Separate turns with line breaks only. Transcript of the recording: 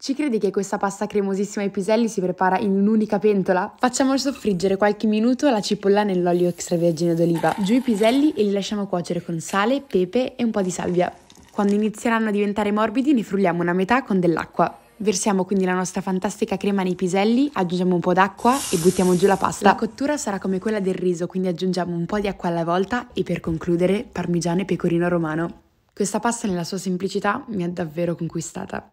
Ci credi che questa pasta cremosissima ai piselli si prepara in un'unica pentola? Facciamo soffriggere qualche minuto la cipolla nell'olio extravergine d'oliva. Giù i piselli e li lasciamo cuocere con sale, pepe e un po' di salvia. Quando inizieranno a diventare morbidi ne frulliamo una metà con dell'acqua. Versiamo quindi la nostra fantastica crema nei piselli, aggiungiamo un po' d'acqua e buttiamo giù la pasta. La cottura sarà come quella del riso, quindi aggiungiamo un po' di acqua alla volta e per concludere parmigiano e pecorino romano. Questa pasta nella sua semplicità mi ha davvero conquistata.